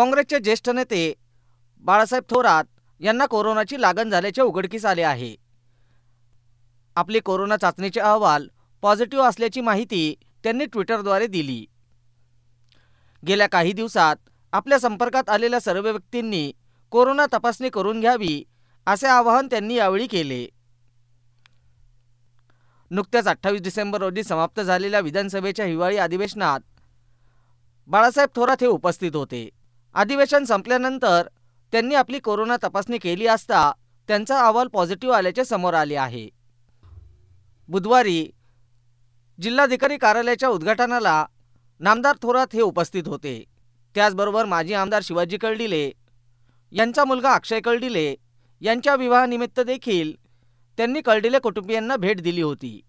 काँग्रेसचे ज्येष्ठ नेते बाळासाहेब थोरात यांना कोरोनाची लागण झाल्याचे उघडकीस आले आहे आपले कोरोना चाचणीचे अहवाल पॉझिटिव्ह असल्याची माहिती त्यांनी ट्विटरद्वारे दिली गेल्या काही दिवसात आपल्या संपर्कात आलेल्या सर्व व्यक्तींनी कोरोना तपासणी करून घ्यावी असे आवाहन त्यांनी यावेळी केले नुकत्याच अठ्ठावीस डिसेंबर रोजी समाप्त झालेल्या विधानसभेच्या हिवाळी अधिवेशनात बाळासाहेब थोरात हे उपस्थित होते अधिवेशन संपल्यानंतर त्यांनी आपली कोरोना तपासणी केली असता त्यांचा अहवाल पॉझिटिव्ह आल्याचे समोर आले आहे बुधवारी जिल्हाधिकारी कार्यालयाच्या उद्घाटनाला नामदार थोरात हे उपस्थित होते त्याचबरोबर माजी आमदार शिवाजी कळडिले यांचा मुलगा अक्षय कळडिले यांच्या विवाहानिमित्त देखील त्यांनी कळडिले कुटुंबियांना भेट दिली होती